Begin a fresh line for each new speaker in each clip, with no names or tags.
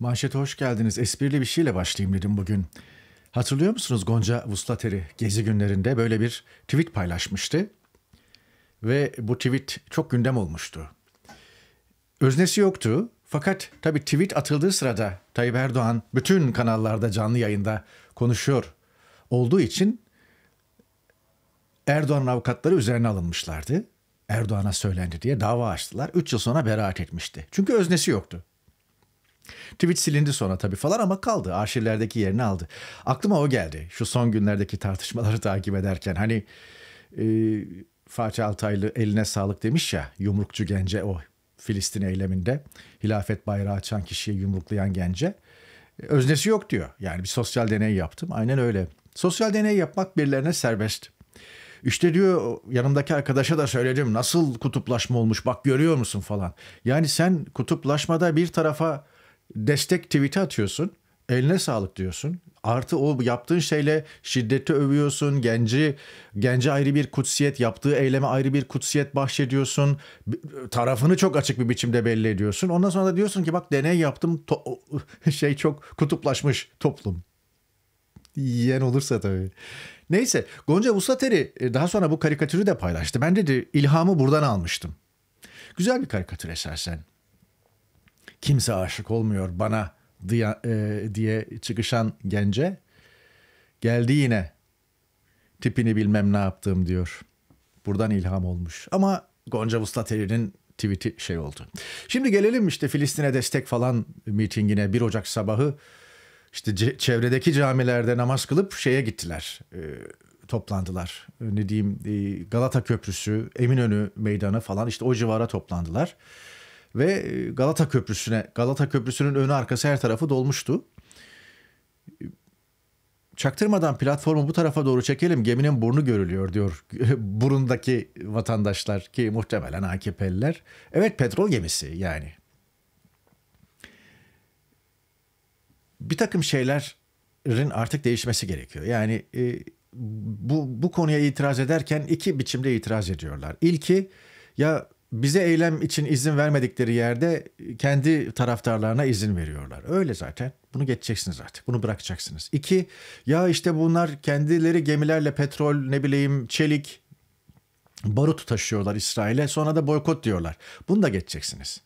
Manşete hoş geldiniz. Esprili bir şeyle başlayayım dedim bugün. Hatırlıyor musunuz Gonca Vuslater'i gezi günlerinde böyle bir tweet paylaşmıştı. Ve bu tweet çok gündem olmuştu. Öznesi yoktu fakat tabii tweet atıldığı sırada Tayyip Erdoğan bütün kanallarda canlı yayında konuşuyor olduğu için Erdoğan'ın avukatları üzerine alınmışlardı. Erdoğan'a söylendi diye dava açtılar. 3 yıl sonra beraat etmişti. Çünkü öznesi yoktu. Twitch silindi sonra tabii falan ama kaldı. Arşivlerdeki yerini aldı. Aklıma o geldi. Şu son günlerdeki tartışmaları takip ederken hani e, Fatih Altaylı eline sağlık demiş ya yumrukçu gence o Filistin eyleminde hilafet bayrağı açan kişiyi yumruklayan gence öznesi yok diyor. Yani bir sosyal deney yaptım. Aynen öyle. Sosyal deney yapmak birilerine serbest. İşte diyor yanımdaki arkadaşa da söyledim nasıl kutuplaşma olmuş bak görüyor musun falan. Yani sen kutuplaşmada bir tarafa destek tweet'i atıyorsun. Eline sağlık diyorsun. Artı o yaptığın şeyle şiddeti övüyorsun. Genci gence ayrı bir kutsiyet, yaptığı eyleme ayrı bir kutsiyet bahşediyorsun. Tarafını çok açık bir biçimde belli ediyorsun. Ondan sonra da diyorsun ki bak deney yaptım. şey çok kutuplaşmış toplum. Yiyen olursa tabii. Neyse Gonca Vuslateri e, daha sonra bu karikatürü de paylaştı. Ben dedi ilhamı buradan almıştım. Güzel bir karikatür esasen kimse aşık olmuyor bana diye, e, diye çıkışan gence geldi yine tipini bilmem ne yaptığım diyor. Buradan ilham olmuş ama Gonca Vuslateri'nin tweet'i şey oldu. Şimdi gelelim işte Filistin'e destek falan mitingine 1 Ocak sabahı işte çevredeki camilerde namaz kılıp şeye gittiler. E, toplandılar. Ne diyeyim e, Galata Köprüsü, Eminönü Meydanı falan işte o civara toplandılar ve e, Galata Köprüsü'ne Galata Köprüsü'nün önü arkası her tarafı dolmuştu. Çaktırmadan platformu bu tarafa doğru çekelim geminin burnu görülüyor diyor burundaki vatandaşlar ki muhtemelen AKP'liler. Evet petrol gemisi yani. Bir takım şeylerin artık değişmesi gerekiyor. Yani e, bu, bu konuya itiraz ederken iki biçimde itiraz ediyorlar. İlki ya bize eylem için izin vermedikleri yerde kendi taraftarlarına izin veriyorlar. Öyle zaten. Bunu geçeceksiniz artık. Bunu bırakacaksınız. İki, ya işte bunlar kendileri gemilerle petrol, ne bileyim çelik, barut taşıyorlar İsrail'e. Sonra da boykot diyorlar. Bunu da geçeceksiniz.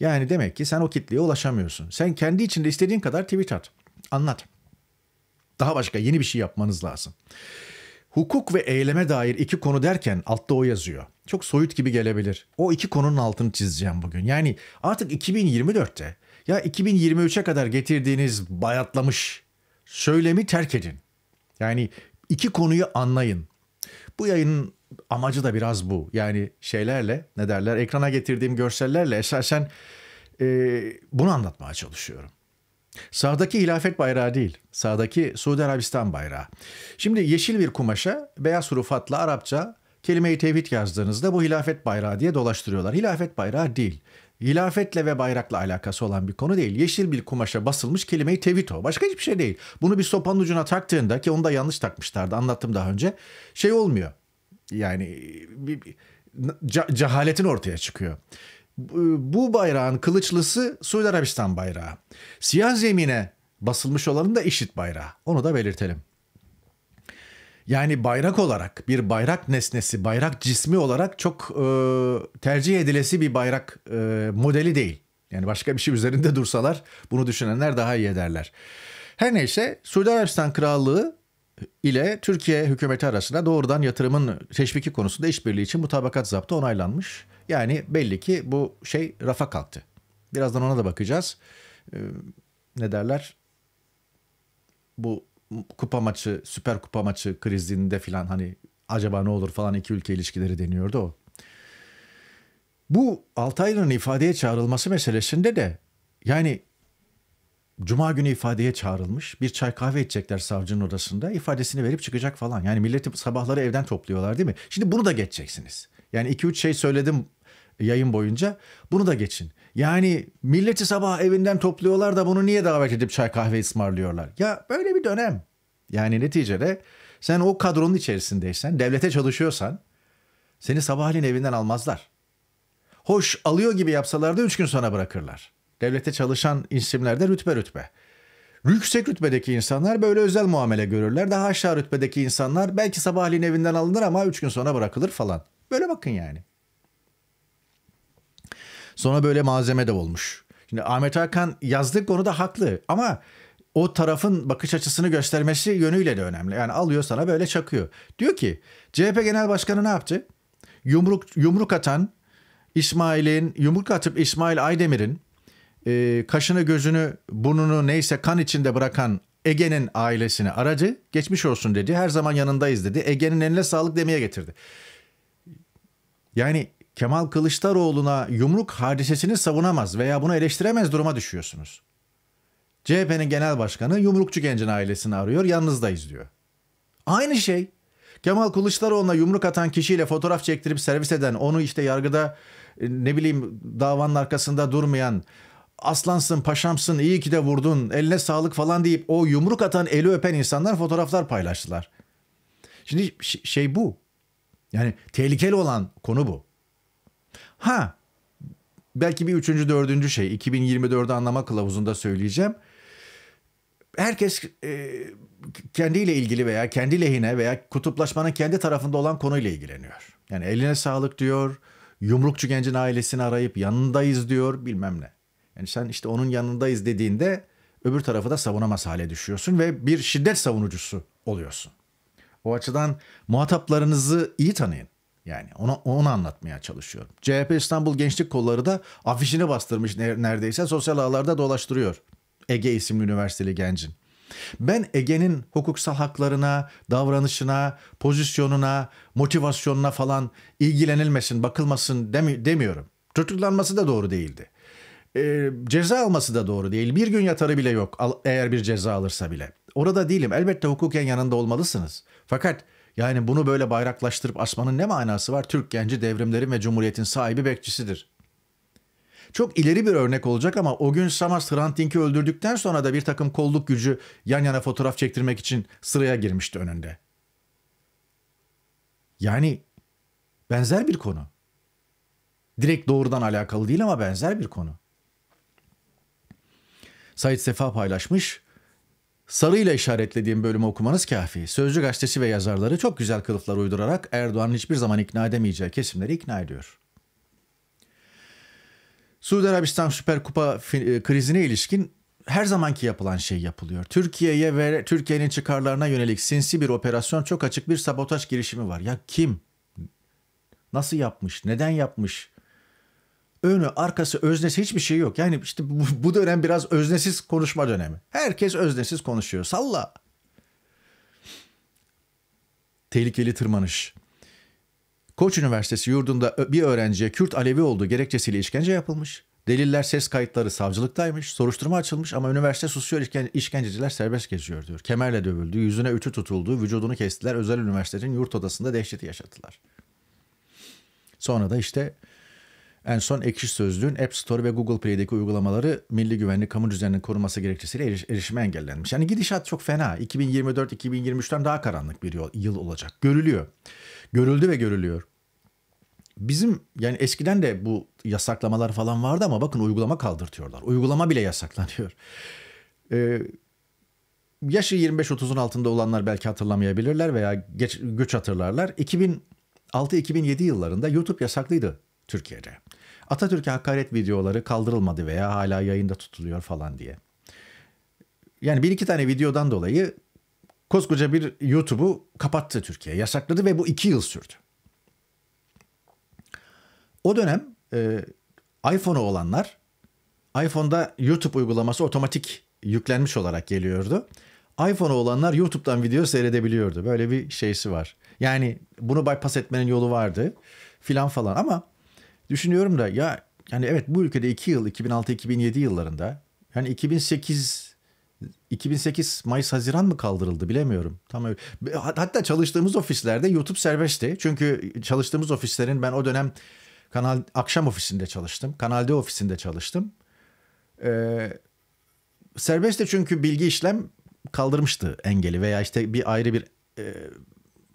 Yani demek ki sen o kitleye ulaşamıyorsun. Sen kendi içinde istediğin kadar tweet at. Anlat. Daha başka yeni bir şey yapmanız lazım. Hukuk ve eyleme dair iki konu derken altta o yazıyor. Çok soyut gibi gelebilir. O iki konunun altını çizeceğim bugün. Yani artık 2024'te ya 2023'e kadar getirdiğiniz bayatlamış söylemi terk edin. Yani iki konuyu anlayın. Bu yayının amacı da biraz bu. Yani şeylerle ne derler ekrana getirdiğim görsellerle esasen e, bunu anlatmaya çalışıyorum. Sağdaki hilafet bayrağı değil, sağdaki Suudi Arabistan bayrağı. Şimdi yeşil bir kumaşa beyaz hurufatla Arapça kelimeyi i tevhid yazdığınızda bu hilafet bayrağı diye dolaştırıyorlar. Hilafet bayrağı değil. Hilafetle ve bayrakla alakası olan bir konu değil. Yeşil bir kumaşa basılmış kelimeyi i tevhid o. Başka hiçbir şey değil. Bunu bir sopanın ucuna taktığında ki onu da yanlış takmışlardı anlattım daha önce. Şey olmuyor. Yani bir, bir, cehaletin ortaya çıkıyor bu bayrağın kılıçlısı Suudi Arabistan bayrağı. Siyah zemine basılmış olanın da işit bayrağı. Onu da belirtelim. Yani bayrak olarak bir bayrak nesnesi, bayrak cismi olarak çok e, tercih edilesi bir bayrak e, modeli değil. Yani başka bir şey üzerinde dursalar bunu düşünenler daha iyi ederler. Her neyse Suudi Arabistan Krallığı ile Türkiye hükümeti arasında doğrudan yatırımın teşviki konusunda işbirliği için mutabakat zaptı onaylanmış. Yani belli ki bu şey rafa kalktı. Birazdan ona da bakacağız. Ee, ne derler? Bu kupa maçı, süper kupa maçı krizinde filan hani acaba ne olur falan iki ülke ilişkileri deniyordu o. Bu Altaylı'nın ifadeye çağrılması meselesinde de yani Cuma günü ifadeye çağrılmış. Bir çay kahve içecekler savcının odasında. ifadesini verip çıkacak falan. Yani milleti sabahları evden topluyorlar değil mi? Şimdi bunu da geçeceksiniz. Yani 2-3 şey söyledim yayın boyunca. Bunu da geçin. Yani milleti sabah evinden topluyorlar da bunu niye davet edip çay kahve ısmarlıyorlar? Ya böyle bir dönem. Yani neticede sen o kadronun içerisindeysen, devlete çalışıyorsan seni sabahleyin evinden almazlar. Hoş alıyor gibi yapsalar da üç gün sonra bırakırlar. Devlete çalışan isimlerde rütbe rütbe. Yüksek rütbedeki insanlar böyle özel muamele görürler. Daha aşağı rütbedeki insanlar belki sabahleyin evinden alınır ama üç gün sonra bırakılır falan. Böyle bakın yani. Sonra böyle malzeme de olmuş. Şimdi Ahmet Hakan yazdığı konuda haklı ama o tarafın bakış açısını göstermesi yönüyle de önemli. Yani alıyor sana böyle çakıyor. Diyor ki CHP Genel Başkanı ne yaptı? Yumruk, yumruk atan İsmail'in, yumruk atıp İsmail Aydemir'in e, kaşını gözünü burnunu neyse kan içinde bırakan Ege'nin ailesini aracı Geçmiş olsun dedi. Her zaman yanındayız dedi. Ege'nin eline sağlık demeye getirdi. Yani Kemal Kılıçdaroğlu'na yumruk hadisesini savunamaz veya bunu eleştiremez duruma düşüyorsunuz. CHP'nin genel başkanı yumrukçu gencin ailesini arıyor, yanınızdayız diyor. Aynı şey. Kemal Kılıçdaroğlu'na yumruk atan kişiyle fotoğraf çektirip servis eden, onu işte yargıda e, ne bileyim davanın arkasında durmayan, aslansın, paşamsın, iyi ki de vurdun, eline sağlık falan deyip o yumruk atan, eli öpen insanlar fotoğraflar paylaştılar. Şimdi şey bu. Yani tehlikeli olan konu bu. Ha belki bir üçüncü dördüncü şey 2024'ü anlama kılavuzunda söyleyeceğim. Herkes e, kendiyle ilgili veya kendi lehine veya kutuplaşmanın kendi tarafında olan konuyla ilgileniyor. Yani eline sağlık diyor, yumrukçu gencin ailesini arayıp yanındayız diyor bilmem ne. Yani sen işte onun yanındayız dediğinde öbür tarafı da savunamaz hale düşüyorsun ve bir şiddet savunucusu oluyorsun. O açıdan muhataplarınızı iyi tanıyın. Yani onu, onu anlatmaya çalışıyorum. CHP İstanbul Gençlik Kolları da afişini bastırmış neredeyse sosyal ağlarda dolaştırıyor. Ege isimli üniversiteli gencin. Ben Ege'nin hukuksal haklarına, davranışına, pozisyonuna, motivasyonuna falan ilgilenilmesin, bakılmasın demi demiyorum. Tutuklanması da doğru değildi. E, ceza alması da doğru değil. Bir gün yatarı bile yok al, eğer bir ceza alırsa bile. Orada değilim. Elbette hukuken yanında olmalısınız. Fakat yani bunu böyle bayraklaştırıp asmanın ne manası var? Türk genci devrimlerin ve cumhuriyetin sahibi bekçisidir. Çok ileri bir örnek olacak ama o gün Samas Trantinki öldürdükten sonra da bir takım kolluk gücü yan yana fotoğraf çektirmek için sıraya girmişti önünde. Yani benzer bir konu. Direkt doğrudan alakalı değil ama benzer bir konu. Said Sefa paylaşmış. Sarıyla işaretlediğim bölümü okumanız kafi. Sözcü gazetesi ve yazarları çok güzel kılıflar uydurarak Erdoğan'ın hiçbir zaman ikna edemeyeceği kesimleri ikna ediyor. Suudi Arabistan Süper Kupa e, krizine ilişkin her zamanki yapılan şey yapılıyor. Türkiye'ye ve Türkiye'nin çıkarlarına yönelik sinsi bir operasyon çok açık bir sabotaj girişimi var. Ya kim? Nasıl yapmış? Neden yapmış? önü, arkası, öznesi hiçbir şey yok. Yani işte bu dönem biraz öznesiz konuşma dönemi. Herkes öznesiz konuşuyor. Salla. Tehlikeli tırmanış. Koç Üniversitesi yurdunda bir öğrenciye Kürt Alevi olduğu gerekçesiyle işkence yapılmış. Deliller ses kayıtları savcılıktaymış. Soruşturma açılmış ama üniversite susuyor işken işkenceciler serbest geziyor diyor. Kemerle dövüldü, yüzüne ütü tutuldu, vücudunu kestiler. Özel üniversitenin yurt odasında dehşeti yaşattılar. Sonra da işte en son ekşi sözlüğün App Store ve Google Play'deki uygulamaları milli güvenlik kamu düzeninin korunması gerekçesiyle eriş, erişime engellenmiş. Yani gidişat çok fena. 2024-2023'ten daha karanlık bir yol, yıl olacak. Görülüyor. Görüldü ve görülüyor. Bizim yani eskiden de bu yasaklamalar falan vardı ama bakın uygulama kaldırtıyorlar. Uygulama bile yasaklanıyor. Ee, yaşı 25-30'un altında olanlar belki hatırlamayabilirler veya geç, güç hatırlarlar. 2006-2007 yıllarında YouTube yasaklıydı Türkiye'de. Atatürk'e hakaret videoları kaldırılmadı veya hala yayında tutuluyor falan diye. Yani bir iki tane videodan dolayı koskoca bir YouTube'u kapattı Türkiye. Yasakladı ve bu iki yıl sürdü. O dönem e, iPhone'u olanlar iPhone'da YouTube uygulaması otomatik yüklenmiş olarak geliyordu. iPhone'u olanlar YouTube'dan video seyredebiliyordu. Böyle bir şeysi var. Yani bunu bypass etmenin yolu vardı filan falan ama Düşünüyorum da ya yani evet bu ülkede 2 yıl 2006-2007 yıllarında yani 2008 2008 Mayıs Haziran mı kaldırıldı bilemiyorum. Tam öyle. Hatta çalıştığımız ofislerde YouTube serbestti. Çünkü çalıştığımız ofislerin ben o dönem kanal akşam ofisinde çalıştım. Kanal D ofisinde çalıştım. Ee, serbest de çünkü bilgi işlem kaldırmıştı engeli veya işte bir ayrı bir e,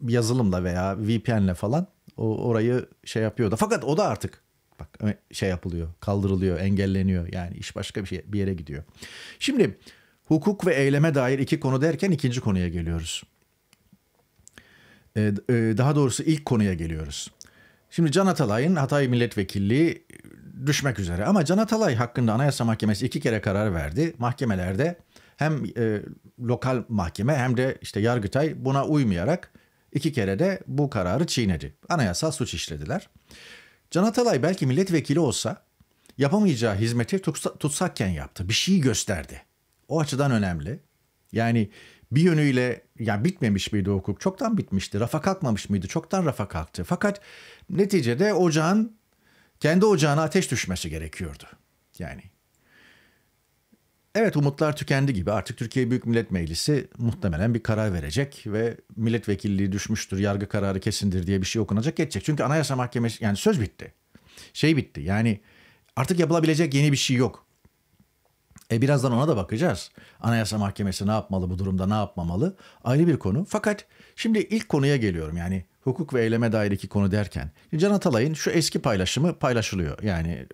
yazılımla veya VPN'le falan o, orayı şey yapıyor da Fakat o da artık bak şey yapılıyor, kaldırılıyor, engelleniyor. Yani iş başka bir şey bir yere gidiyor. Şimdi hukuk ve eyleme dair iki konu derken ikinci konuya geliyoruz. Ee, e, daha doğrusu ilk konuya geliyoruz. Şimdi Can Atalay'ın Hatay Milletvekilliği düşmek üzere ama Can Atalay hakkında Anayasa Mahkemesi iki kere karar verdi. Mahkemelerde hem e, lokal mahkeme hem de işte Yargıtay buna uymayarak İki kere de bu kararı çiğnedi. Anayasal suç işlediler. Can Atalay belki milletvekili olsa yapamayacağı hizmeti tutsakken yaptı. Bir şeyi gösterdi. O açıdan önemli. Yani bir yönüyle ya bitmemiş miydi hukuk? Çoktan bitmişti. Rafa kalkmamış mıydı? Çoktan rafa kalktı. Fakat neticede ocağın kendi ocağına ateş düşmesi gerekiyordu. Yani Evet umutlar tükendi gibi artık Türkiye Büyük Millet Meclisi muhtemelen bir karar verecek ve milletvekilliği düşmüştür, yargı kararı kesindir diye bir şey okunacak geçecek. Çünkü Anayasa Mahkemesi yani söz bitti. Şey bitti yani artık yapılabilecek yeni bir şey yok. E birazdan ona da bakacağız. Anayasa Mahkemesi ne yapmalı bu durumda ne yapmamalı ayrı bir konu. Fakat şimdi ilk konuya geliyorum yani hukuk ve eyleme dair iki konu derken. Can Atalay'ın şu eski paylaşımı paylaşılıyor. Yani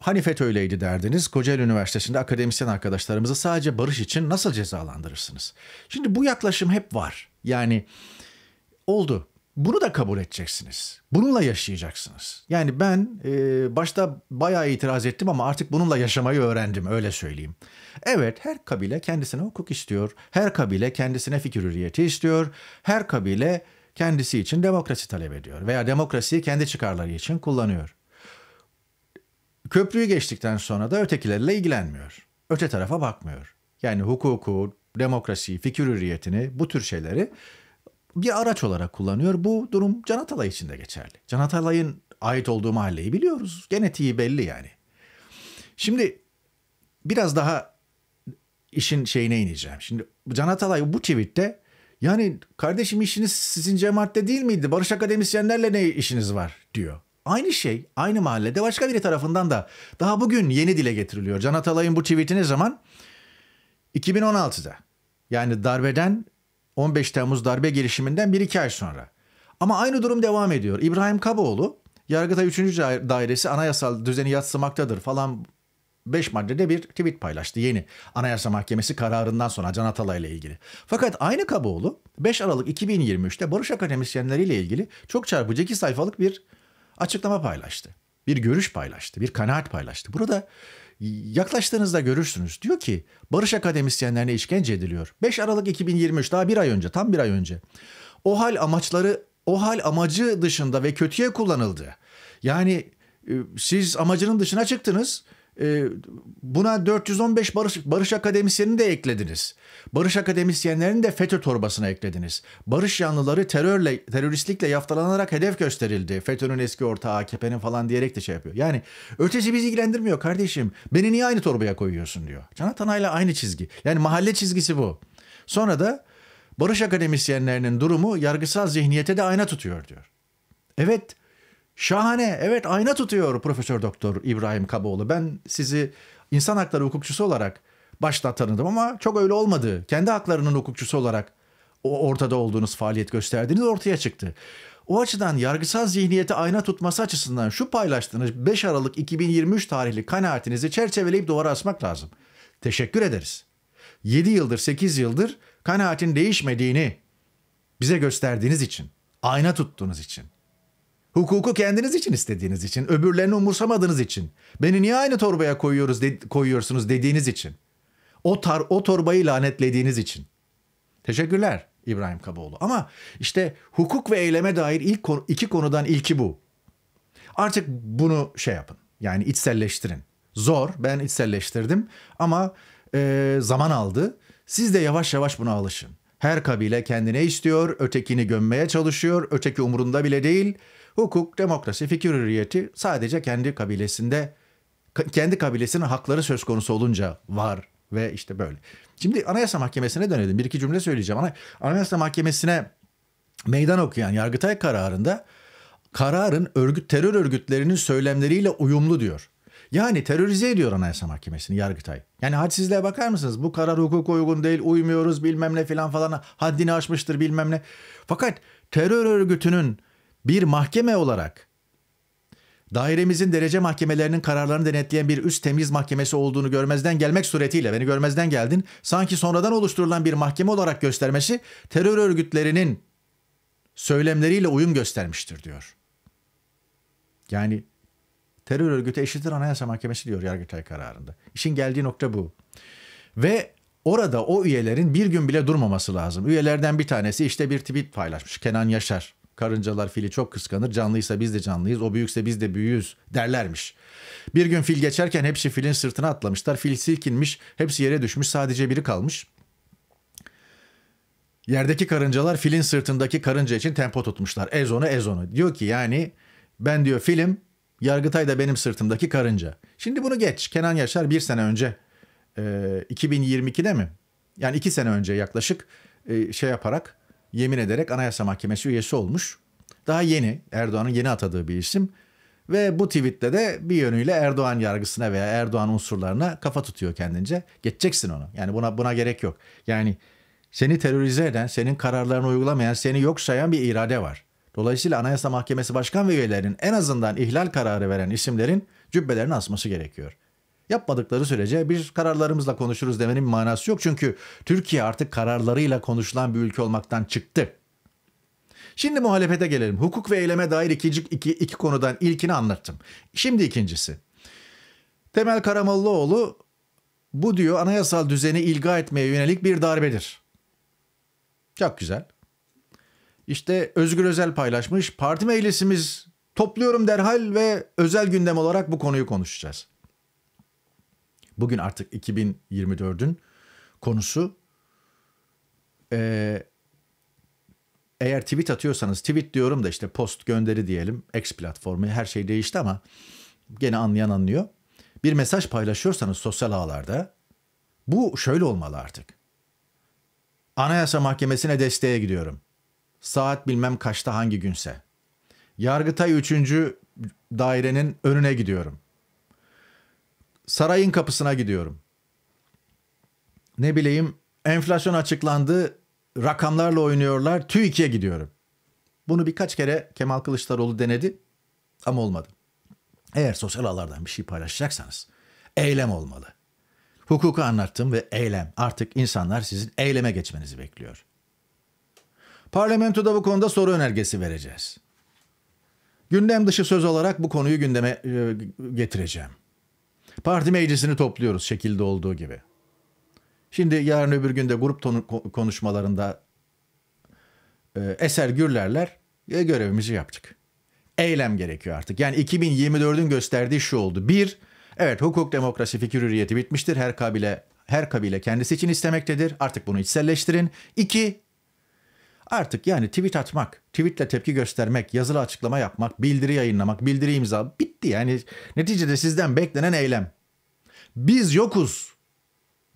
Hani FETÖ'yleydi derdiniz. Kocaeli Üniversitesi'nde akademisyen arkadaşlarımızı sadece barış için nasıl cezalandırırsınız? Şimdi bu yaklaşım hep var. Yani oldu. Bunu da kabul edeceksiniz. Bununla yaşayacaksınız. Yani ben e, başta bayağı itiraz ettim ama artık bununla yaşamayı öğrendim öyle söyleyeyim. Evet her kabile kendisine hukuk istiyor. Her kabile kendisine fikir hürriyeti istiyor. Her kabile kendisi için demokrasi talep ediyor veya demokrasiyi kendi çıkarları için kullanıyor. Köprüyü geçtikten sonra da ötekilerle ilgilenmiyor. Öte tarafa bakmıyor. Yani hukuku, demokrasi, fikir hürriyetini, bu tür şeyleri bir araç olarak kullanıyor. Bu durum Can Atalay için de geçerli. Can Atalay'ın ait olduğu mahalleyi biliyoruz. Genetiği belli yani. Şimdi biraz daha işin şeyine ineceğim. Şimdi Can Atalay bu tweette yani kardeşim işiniz sizin cemaatte değil miydi? Barış akademisyenlerle ne işiniz var diyor. Aynı şey aynı mahallede başka biri tarafından da daha bugün yeni dile getiriliyor. Can Atalay'ın bu tweet'i zaman? 2016'da. Yani darbeden 15 Temmuz darbe girişiminden 1-2 ay sonra. Ama aynı durum devam ediyor. İbrahim Kaboğlu Yargıtay 3. Dairesi anayasal düzeni yatsımaktadır falan 5 maddede bir tweet paylaştı yeni Anayasa Mahkemesi kararından sonra Can Atalay ile ilgili. Fakat aynı Kaboğlu 5 Aralık 2023'te Barış Akademisyenleri ile ilgili çok çarpıcı 2 sayfalık bir açıklama paylaştı. Bir görüş paylaştı, bir kanaat paylaştı. Burada yaklaştığınızda görürsünüz. Diyor ki barış akademisyenlerine işkence ediliyor. 5 Aralık 2023 daha bir ay önce tam bir ay önce. O hal amaçları o hal amacı dışında ve kötüye kullanıldı. Yani e, siz amacının dışına çıktınız ee, buna 415 Barış, Barış Akademisyenini de eklediniz. Barış Akademisyenlerini de FETÖ torbasına eklediniz. Barış yanlıları terörle, teröristlikle yaftalanarak hedef gösterildi. FETÖ'nün eski ortağı AKP'nin falan diyerek de şey yapıyor. Yani ötesi bizi ilgilendirmiyor kardeşim. Beni niye aynı torbaya koyuyorsun diyor. Can Atanay'la aynı çizgi. Yani mahalle çizgisi bu. Sonra da Barış akademisyenlerinin durumu yargısal zihniyete de ayna tutuyor diyor. Evet Şahane. Evet ayna tutuyor Profesör Doktor İbrahim Kaboğlu. Ben sizi insan hakları hukukçusu olarak başta tanıdım ama çok öyle olmadı. Kendi haklarının hukukçusu olarak o ortada olduğunuz faaliyet gösterdiğiniz ortaya çıktı. O açıdan yargısal zihniyete ayna tutması açısından şu paylaştığınız 5 Aralık 2023 tarihli kanaatinizi çerçeveleyip duvara asmak lazım. Teşekkür ederiz. 7 yıldır 8 yıldır kanaatin değişmediğini bize gösterdiğiniz için, ayna tuttuğunuz için. Hukuku kendiniz için istediğiniz için, öbürlerini umursamadığınız için, beni niye aynı torbaya koyuyoruz de, koyuyorsunuz dediğiniz için. O tar o torbayı lanetlediğiniz için. Teşekkürler İbrahim Kaboğlu. Ama işte hukuk ve eyleme dair ilk konu, iki konudan ilki bu. Artık bunu şey yapın. Yani içselleştirin. Zor. Ben içselleştirdim ama e, zaman aldı. Siz de yavaş yavaş buna alışın. Her kabile kendine istiyor, ötekini gömmeye çalışıyor, öteki umurunda bile değil hukuk, demokrasi, fikir hürriyeti sadece kendi kabilesinde kendi kabilesinin hakları söz konusu olunca var ve işte böyle. Şimdi Anayasa Mahkemesi'ne dönelim. Bir iki cümle söyleyeceğim. Anayasa Mahkemesi'ne meydan okuyan Yargıtay kararında kararın örgüt terör örgütlerinin söylemleriyle uyumlu diyor. Yani terörize ediyor Anayasa Mahkemesi'ni Yargıtay. Yani hadsizliğe bakar mısınız? Bu karar hukuka uygun değil, uymuyoruz bilmem ne filan falan haddini aşmıştır bilmem ne. Fakat terör örgütünün bir mahkeme olarak dairemizin derece mahkemelerinin kararlarını denetleyen bir üst temiz mahkemesi olduğunu görmezden gelmek suretiyle beni görmezden geldin sanki sonradan oluşturulan bir mahkeme olarak göstermesi terör örgütlerinin söylemleriyle uyum göstermiştir diyor. Yani terör örgütü eşittir anayasa mahkemesi diyor Yargıtay kararında. İşin geldiği nokta bu. Ve orada o üyelerin bir gün bile durmaması lazım. Üyelerden bir tanesi işte bir tweet paylaşmış Kenan Yaşar. Karıncalar fili çok kıskanır. Canlıysa biz de canlıyız. O büyükse biz de büyüğüz derlermiş. Bir gün fil geçerken hepsi filin sırtına atlamışlar. Fil silkinmiş. Hepsi yere düşmüş. Sadece biri kalmış. Yerdeki karıncalar filin sırtındaki karınca için tempo tutmuşlar. Ez onu ez onu. Diyor ki yani ben diyor film Yargıtay da benim sırtımdaki karınca. Şimdi bunu geç. Kenan Yaşar bir sene önce 2022'de mi? Yani iki sene önce yaklaşık şey yaparak yemin ederek Anayasa Mahkemesi üyesi olmuş. Daha yeni Erdoğan'ın yeni atadığı bir isim. Ve bu tweette de bir yönüyle Erdoğan yargısına veya Erdoğan unsurlarına kafa tutuyor kendince. Geçeceksin onu. Yani buna buna gerek yok. Yani seni terörize eden, senin kararlarını uygulamayan, seni yok sayan bir irade var. Dolayısıyla Anayasa Mahkemesi Başkan ve üyelerinin en azından ihlal kararı veren isimlerin cübbelerini asması gerekiyor yapmadıkları sürece bir kararlarımızla konuşuruz demenin manası yok. Çünkü Türkiye artık kararlarıyla konuşulan bir ülke olmaktan çıktı. Şimdi muhalefete gelelim. Hukuk ve eyleme dair iki, iki, iki konudan ilkini anlattım. Şimdi ikincisi. Temel Karamollaoğlu bu diyor anayasal düzeni ilga etmeye yönelik bir darbedir. Çok güzel. İşte Özgür Özel paylaşmış. Parti meclisimiz topluyorum derhal ve özel gündem olarak bu konuyu konuşacağız bugün artık 2024'ün konusu e, eğer tweet atıyorsanız tweet diyorum da işte post gönderi diyelim X platformu her şey değişti ama gene anlayan anlıyor. Bir mesaj paylaşıyorsanız sosyal ağlarda bu şöyle olmalı artık. Anayasa Mahkemesi'ne desteğe gidiyorum. Saat bilmem kaçta hangi günse. Yargıtay 3. dairenin önüne gidiyorum sarayın kapısına gidiyorum. Ne bileyim enflasyon açıklandı, rakamlarla oynuyorlar, TÜİK'e gidiyorum. Bunu birkaç kere Kemal Kılıçdaroğlu denedi ama olmadı. Eğer sosyal ağlardan bir şey paylaşacaksanız eylem olmalı. Hukuku anlattım ve eylem. Artık insanlar sizin eyleme geçmenizi bekliyor. Parlamentoda bu konuda soru önergesi vereceğiz. Gündem dışı söz olarak bu konuyu gündeme e, getireceğim. Parti meclisini topluyoruz şekilde olduğu gibi. Şimdi yarın öbür günde grup konuşmalarında e, eser gürlerler e, görevimizi yaptık. Eylem gerekiyor artık. Yani 2024'ün gösterdiği şu oldu. Bir, evet hukuk, demokrasi, fikir hürriyeti bitmiştir. Her kabile her kabile kendisi için istemektedir. Artık bunu içselleştirin. İki, Artık yani tweet atmak, tweetle tepki göstermek, yazılı açıklama yapmak, bildiri yayınlamak, bildiri imza bitti. Yani neticede sizden beklenen eylem. Biz yokuz.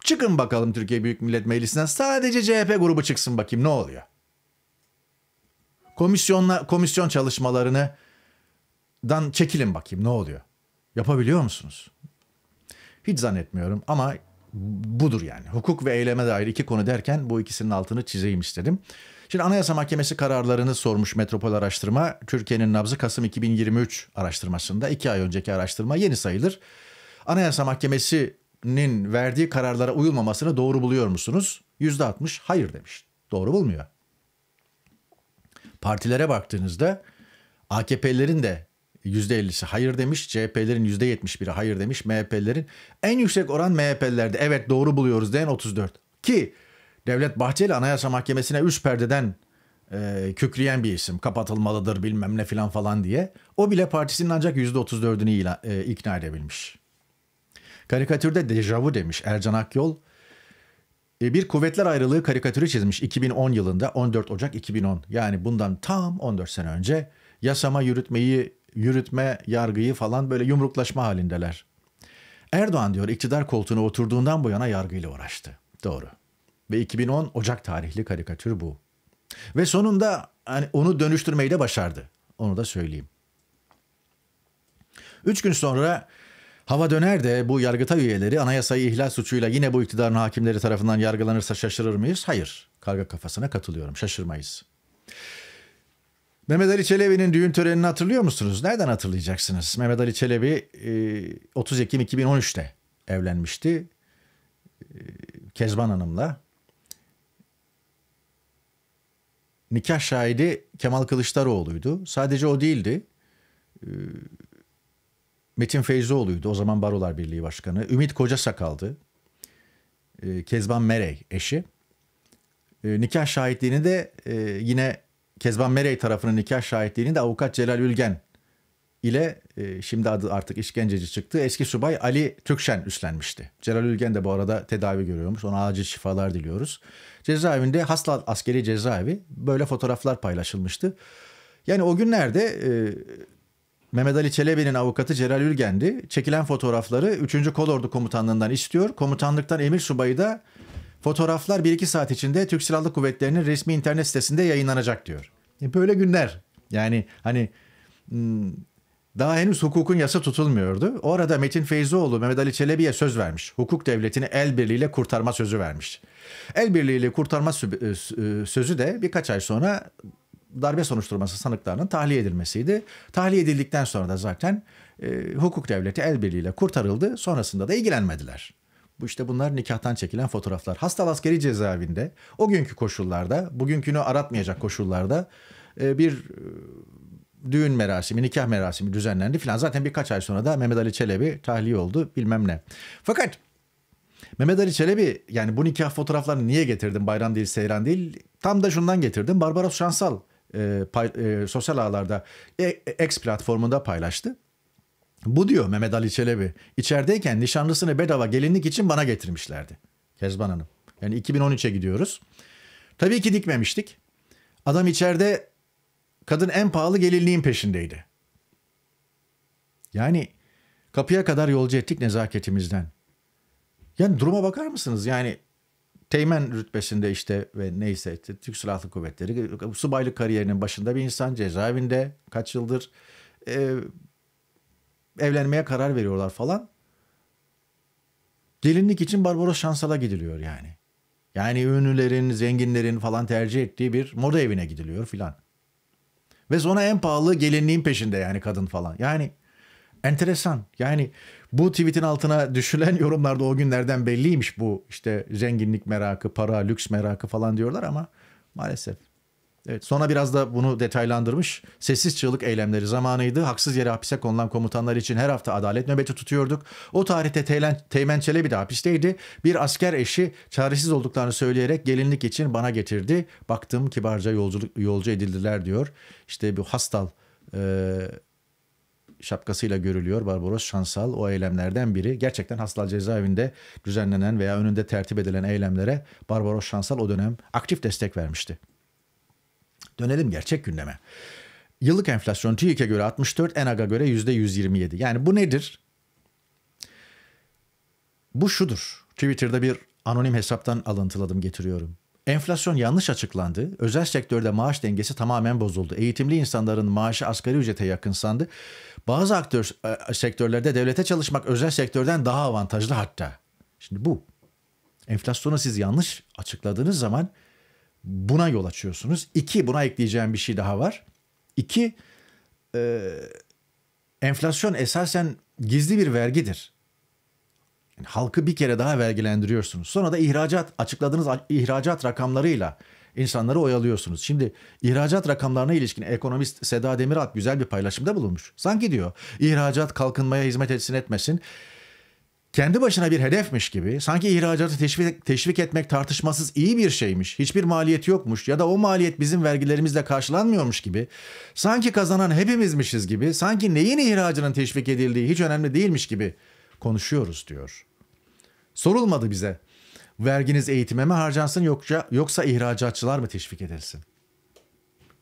Çıkın bakalım Türkiye Büyük Millet Meclisi'nden sadece CHP grubu çıksın bakayım ne oluyor? Komisyonla komisyon çalışmalarını dan çekilin bakayım ne oluyor? Yapabiliyor musunuz? Hiç zannetmiyorum ama budur yani. Hukuk ve eyleme dair iki konu derken bu ikisinin altını çizeyim istedim. Şimdi Anayasa Mahkemesi kararlarını sormuş Metropol Araştırma. Türkiye'nin nabzı Kasım 2023 araştırmasında. iki ay önceki araştırma yeni sayılır. Anayasa Mahkemesi'nin verdiği kararlara uyulmamasını doğru buluyor musunuz? %60 hayır demiş. Doğru bulmuyor. Partilere baktığınızda AKP'lerin de %50'si hayır demiş. CHP'lerin %71'i hayır demiş. MHP'lerin en yüksek oran MHP'lerde. Evet doğru buluyoruz diyen 34. Ki Devlet Bahçeli Anayasa Mahkemesi'ne üst perdeden e, kükreyen bir isim. Kapatılmalıdır bilmem ne filan falan diye. O bile partisinin ancak %34'ünü e, ikna edebilmiş. Karikatürde dejavu demiş Ercan Akyol. E, bir kuvvetler ayrılığı karikatürü çizmiş 2010 yılında 14 Ocak 2010. Yani bundan tam 14 sene önce yasama yürütmeyi yürütme yargıyı falan böyle yumruklaşma halindeler. Erdoğan diyor iktidar koltuğuna oturduğundan bu yana yargıyla uğraştı. Doğru. Ve 2010 Ocak tarihli karikatür bu. Ve sonunda hani onu dönüştürmeyi de başardı. Onu da söyleyeyim. Üç gün sonra hava döner de bu yargıtay üyeleri anayasayı ihlal suçuyla yine bu iktidarın hakimleri tarafından yargılanırsa şaşırır mıyız? Hayır. Karga kafasına katılıyorum. Şaşırmayız. Mehmet Ali Çelebi'nin düğün törenini hatırlıyor musunuz? Nereden hatırlayacaksınız? Mehmet Ali Çelebi 30 e, Ekim 2013'te evlenmişti. E, Kezban Hanım'la nikah şahidi Kemal Kılıçdaroğlu'ydu. Sadece o değildi. Ee, Metin Feyzoğlu'ydu. O zaman Barolar Birliği Başkanı. Ümit Kocasakal'dı. Ee, Kezban Merey eşi. Ee, nikah şahitliğini de e, yine Kezban Merey tarafının nikah şahitliğini de avukat Celal Ülgen ile e, şimdi adı artık işkenceci çıktı. Eski subay Ali Türkşen üstlenmişti. Celal Ülgen de bu arada tedavi görüyormuş. Ona acil şifalar diliyoruz. Cezaevinde Haslat Askeri Cezaevi böyle fotoğraflar paylaşılmıştı. Yani o günlerde e, Mehmet Ali Çelebi'nin avukatı Celal Ülgen'di. Çekilen fotoğrafları 3. Kolordu Komutanlığından istiyor. Komutanlıktan emir subayı da fotoğraflar 1-2 saat içinde Türk Silahlı Kuvvetleri'nin resmi internet sitesinde yayınlanacak diyor. E böyle günler. Yani hani hmm, daha henüz hukukun yasa tutulmuyordu. Orada Metin Feyzoğlu Mehmet Ali Çelebi'ye söz vermiş. Hukuk devletini el birliğiyle kurtarma sözü vermiş. El birliğiyle kurtarma e, e, sözü de birkaç ay sonra darbe soruşturması sanıklarının tahliye edilmesiydi. Tahliye edildikten sonra da zaten e, hukuk devleti el birliğiyle kurtarıldı. Sonrasında da ilgilenmediler. Bu işte bunlar nikahtan çekilen fotoğraflar. Hasta askeri cezaevinde o günkü koşullarda, bugünkünü aratmayacak koşullarda e, bir e, düğün merasimi, nikah merasimi düzenlendi filan. Zaten birkaç ay sonra da Mehmet Ali Çelebi tahliye oldu bilmem ne. Fakat Mehmet Ali Çelebi yani bu nikah fotoğraflarını niye getirdim bayram değil seyran değil tam da şundan getirdim. Barbaros Şansal e, pay, e, sosyal ağlarda e, e, X platformunda paylaştı. Bu diyor Mehmet Ali Çelebi içerideyken nişanlısını bedava gelinlik için bana getirmişlerdi. Kezban Hanım. Yani 2013'e gidiyoruz. Tabii ki dikmemiştik. Adam içeride Kadın en pahalı gelinliğin peşindeydi. Yani kapıya kadar yolcu ettik nezaketimizden. Yani duruma bakar mısınız? Yani teğmen rütbesinde işte ve neyse Türk Silahlı Kuvvetleri subaylık kariyerinin başında bir insan cezaevinde kaç yıldır e, evlenmeye karar veriyorlar falan. Gelinlik için Barbaros Şansal'a gidiliyor yani. Yani ünlülerin, zenginlerin falan tercih ettiği bir moda evine gidiliyor filan. Ve sonra en pahalı gelinliğin peşinde yani kadın falan. Yani enteresan. Yani bu tweetin altına düşülen yorumlarda o günlerden belliymiş bu işte zenginlik merakı, para, lüks merakı falan diyorlar ama maalesef Evet, sonra biraz da bunu detaylandırmış. Sessiz çığlık eylemleri zamanıydı. Haksız yere hapise konulan komutanlar için her hafta adalet nöbeti tutuyorduk. O tarihte Teylen, Teğmen Çelebi de hapisteydi. Bir asker eşi çaresiz olduklarını söyleyerek gelinlik için bana getirdi. Baktım kibarca yolculuk, yolcu edildiler diyor. İşte bu hastal e, şapkasıyla görülüyor Barbaros Şansal o eylemlerden biri. Gerçekten Hastal cezaevinde düzenlenen veya önünde tertip edilen eylemlere Barbaros Şansal o dönem aktif destek vermişti. Dönelim gerçek gündeme. Yıllık enflasyon TÜİK'e göre 64, ENAG'a göre %127. Yani bu nedir? Bu şudur. Twitter'da bir anonim hesaptan alıntıladım getiriyorum. Enflasyon yanlış açıklandı. Özel sektörde maaş dengesi tamamen bozuldu. Eğitimli insanların maaşı asgari ücrete yakın sandı. Bazı aktör e, sektörlerde devlete çalışmak özel sektörden daha avantajlı hatta. Şimdi bu enflasyonu siz yanlış açıkladığınız zaman Buna yol açıyorsunuz. İki, buna ekleyeceğim bir şey daha var. İki, e, enflasyon esasen gizli bir vergidir. Yani halkı bir kere daha vergilendiriyorsunuz. Sonra da ihracat, açıkladığınız ihracat rakamlarıyla insanları oyalıyorsunuz. Şimdi ihracat rakamlarına ilişkin ekonomist Seda Demirat güzel bir paylaşımda bulunmuş. Sanki diyor ihracat kalkınmaya hizmet etsin etmesin kendi başına bir hedefmiş gibi sanki ihracatı teşvik, teşvik etmek tartışmasız iyi bir şeymiş, hiçbir maliyet yokmuş ya da o maliyet bizim vergilerimizle karşılanmıyormuş gibi sanki kazanan hepimizmişiz gibi sanki neyin ihracının teşvik edildiği hiç önemli değilmiş gibi konuşuyoruz diyor. Sorulmadı bize verginiz eğitime mi harcansın yoksa, yoksa ihracatçılar mı teşvik edilsin?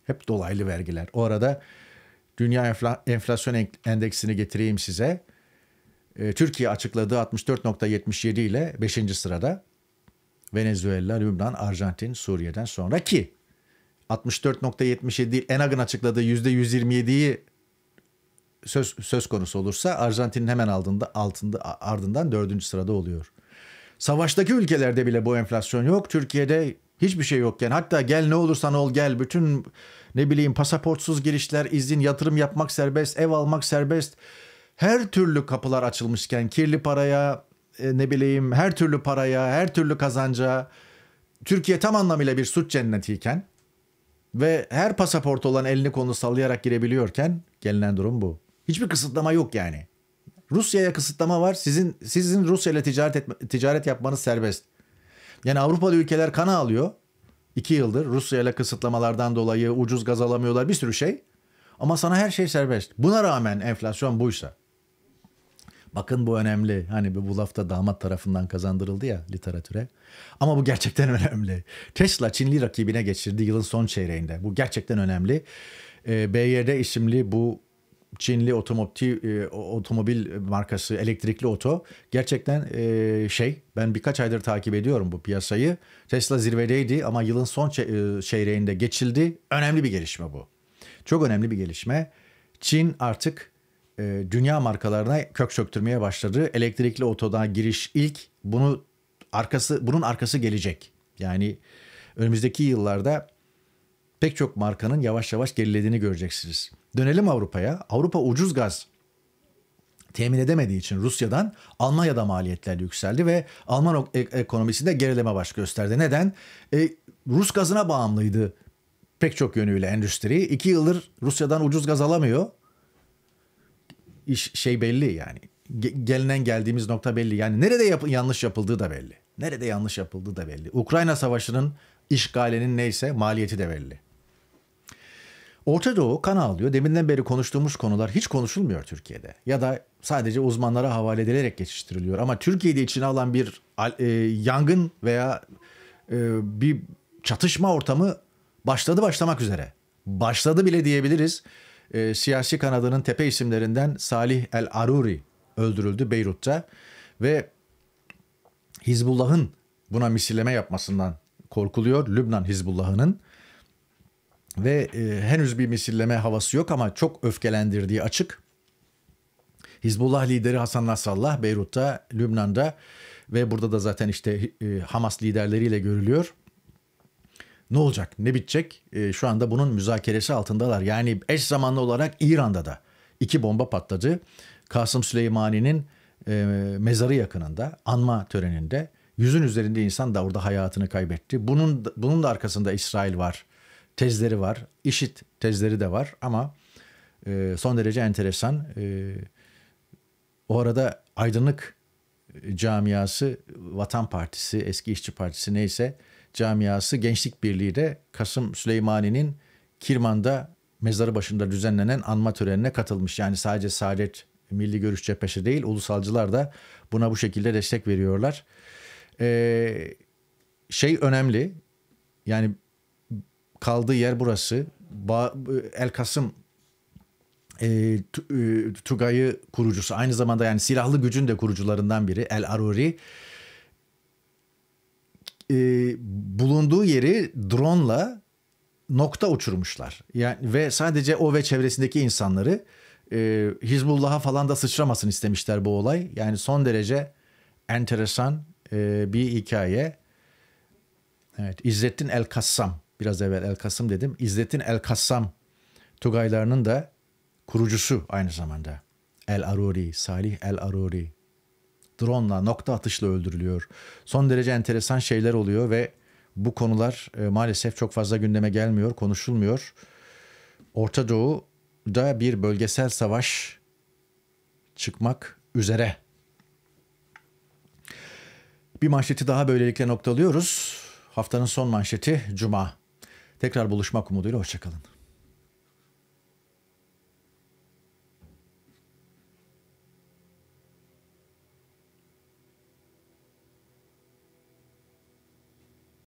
Hep dolaylı vergiler. O arada dünya enfla, enflasyon endeksini getireyim size. Ee, Türkiye açıkladığı 64.77 ile 5. sırada. Venezuela, Lübnan, Arjantin, Suriye'den sonra ki 64.77 değil Enag'ın açıkladığı %127'yi söz, söz konusu olursa Arjantin'in hemen altında, altında ardından 4. sırada oluyor. Savaştaki ülkelerde bile bu enflasyon yok. Türkiye'de hiçbir şey yokken hatta gel ne olursan ol gel bütün ne bileyim pasaportsuz girişler izin yatırım yapmak serbest ev almak serbest her türlü kapılar açılmışken kirli paraya e, ne bileyim her türlü paraya her türlü kazanca Türkiye tam anlamıyla bir suç cennetiyken ve her pasaport olan elini kolunu sallayarak girebiliyorken gelinen durum bu. Hiçbir kısıtlama yok yani. Rusya'ya kısıtlama var. Sizin sizin Rusya ile ticaret etme, ticaret yapmanız serbest. Yani Avrupalı ülkeler kana alıyor. İki yıldır Rusya ile kısıtlamalardan dolayı ucuz gaz alamıyorlar bir sürü şey. Ama sana her şey serbest. Buna rağmen enflasyon buysa. Bakın bu önemli. Hani bu lafta damat tarafından kazandırıldı ya literatüre. Ama bu gerçekten önemli. Tesla Çinli rakibine geçirdi yılın son çeyreğinde. Bu gerçekten önemli. E, ee, BYD isimli bu Çinli otomotiv, e, otomobil markası elektrikli oto gerçekten e, şey ben birkaç aydır takip ediyorum bu piyasayı. Tesla zirvedeydi ama yılın son e, çeyreğinde geçildi. Önemli bir gelişme bu. Çok önemli bir gelişme. Çin artık e, dünya markalarına kök söktürmeye başladı. Elektrikli otoda giriş ilk bunu arkası bunun arkası gelecek. Yani önümüzdeki yıllarda pek çok markanın yavaş yavaş gerilediğini göreceksiniz. Dönelim Avrupa'ya. Avrupa ucuz gaz temin edemediği için Rusya'dan Almanya'da maliyetler yükseldi ve Alman e-, ekonomisinde gerileme baş gösterdi. Neden? E, Rus gazına bağımlıydı pek çok yönüyle endüstri. İki yıldır Rusya'dan ucuz gaz alamıyor iş şey belli yani. gelinen geldiğimiz nokta belli. Yani nerede yap- yanlış yapıldığı da belli. Nerede yanlış yapıldığı da belli. Ukrayna Savaşı'nın işgalinin neyse maliyeti de belli. Orta Doğu kan ağlıyor. Deminden beri konuştuğumuz konular hiç konuşulmuyor Türkiye'de. Ya da sadece uzmanlara havale edilerek geçiştiriliyor. Ama Türkiye'de içine alan bir e, yangın veya e, bir çatışma ortamı başladı başlamak üzere. Başladı bile diyebiliriz e, siyasi kanadının tepe isimlerinden Salih El Aruri öldürüldü Beyrut'ta ve Hizbullah'ın buna misilleme yapmasından korkuluyor Lübnan Hizbullah'ının ve e, henüz bir misilleme havası yok ama çok öfkelendirdiği açık. Hizbullah lideri Hasan Nasrallah Beyrut'ta, Lübnan'da ve burada da zaten işte e, Hamas liderleriyle görülüyor ne olacak, ne bitecek? E, şu anda bunun müzakeresi altındalar. Yani eş zamanlı olarak İran'da da iki bomba patladı. Kasım Süleymani'nin e, mezarı yakınında anma töreninde yüzün üzerinde insan da orada hayatını kaybetti. Bunun bunun da arkasında İsrail var, tezleri var, işit tezleri de var ama e, son derece enteresan. E, o arada aydınlık e, camiası, Vatan Partisi, eski İşçi Partisi neyse Camiası Gençlik Birliği de Kasım Süleymani'nin Kirman'da mezarı başında düzenlenen anma törenine katılmış. Yani sadece Saadet Milli Görüş Cephesi değil ulusalcılar da buna bu şekilde destek veriyorlar. Ee, şey önemli yani kaldığı yer burası. Ba El Kasım e, e Tugay'ı kurucusu aynı zamanda yani silahlı gücün de kurucularından biri El Aruri e, bulunduğu yeri drone'la nokta uçurmuşlar. Yani ve sadece o ve çevresindeki insanları e, Hizbullah'a falan da sıçramasın istemişler bu olay. Yani son derece enteresan e, bir hikaye. Evet, İzzettin El Kassam. Biraz evvel El Kasım dedim. İzzettin El Kassam Tugaylarının da kurucusu aynı zamanda. El Aruri, Salih El Aruri drone'la, nokta atışla öldürülüyor. Son derece enteresan şeyler oluyor ve bu konular e, maalesef çok fazla gündeme gelmiyor, konuşulmuyor. Orta Doğu'da bir bölgesel savaş çıkmak üzere. Bir manşeti daha böylelikle noktalıyoruz. Haftanın son manşeti Cuma. Tekrar buluşmak umuduyla hoşçakalın.